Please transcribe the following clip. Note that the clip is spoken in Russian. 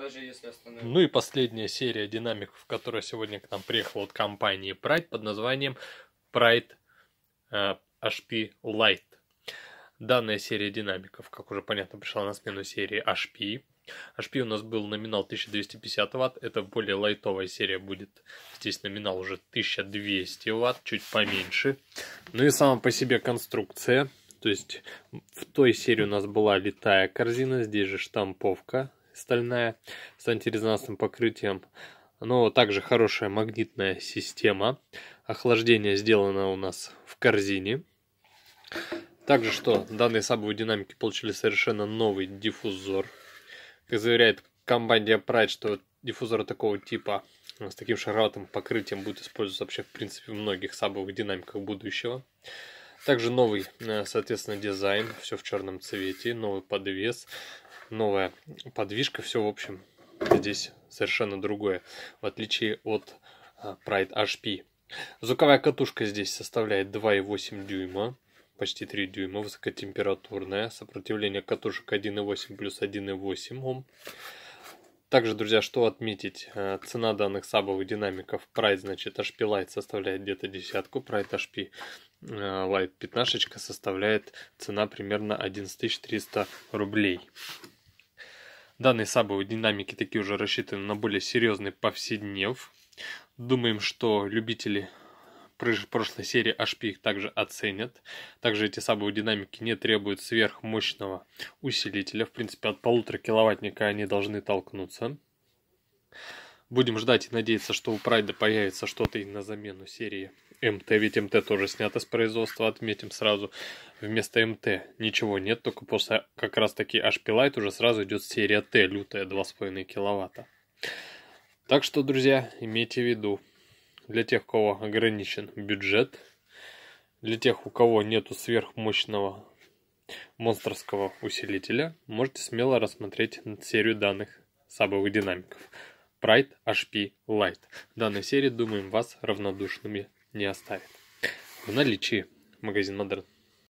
Даже если остановить. Ну и последняя серия динамиков, которой сегодня к нам приехала от компании Pride под названием Pride э, HP Light. Данная серия динамиков, как уже понятно, пришла на смену серии HP. HP у нас был номинал 1250 ватт, это более лайтовая серия будет. Здесь номинал уже 1200 ватт, чуть поменьше. Ну и сама по себе конструкция. То есть в той серии у нас была литая корзина, здесь же штамповка стальная с антирезонансным покрытием. Но также хорошая магнитная система. Охлаждение сделано у нас в корзине. Также что данные сабовые динамики получили совершенно новый диффузор. Как заверяет компания Pride, что диффузоры такого типа с таким шароватым покрытием будут использоваться вообще в принципе в многих сабовых динамиках будущего. Также новый, э, соответственно, дизайн, все в черном цвете, новый подвес, новая подвижка, все, в общем, здесь совершенно другое, в отличие от а, Pride HP. Звуковая катушка здесь составляет 2,8 дюйма, почти 3 дюйма, высокотемпературная, сопротивление катушек 1,8 плюс 1,8 Ом. Также, друзья, что отметить, а, цена данных сабовых динамиков Pride, значит, HP Light составляет где-то десятку, Pride HP Light 15 составляет цена примерно 11300 рублей. Данные сабовые динамики такие уже рассчитаны на более серьезный повседнев. Думаем, что любители прошлой серии HP их также оценят. Также эти сабовые динамики не требуют сверхмощного усилителя. В принципе, от полутора киловаттника они должны толкнуться. Будем ждать и надеяться, что у Прайда появится что-то и на замену серии МТ, ведь МТ тоже снято с производства, отметим сразу. Вместо МТ ничего нет, только после как раз таки HP Light уже сразу идет серия Т, лютая 2,5 киловатта. Так что, друзья, имейте в виду, для тех, у кого ограничен бюджет, для тех, у кого нету сверхмощного монстрского усилителя, можете смело рассмотреть серию данных сабовых динамиков. Pride HP Lite. В данной серии, думаем, вас равнодушными не оставит. В наличии магазин Модерн.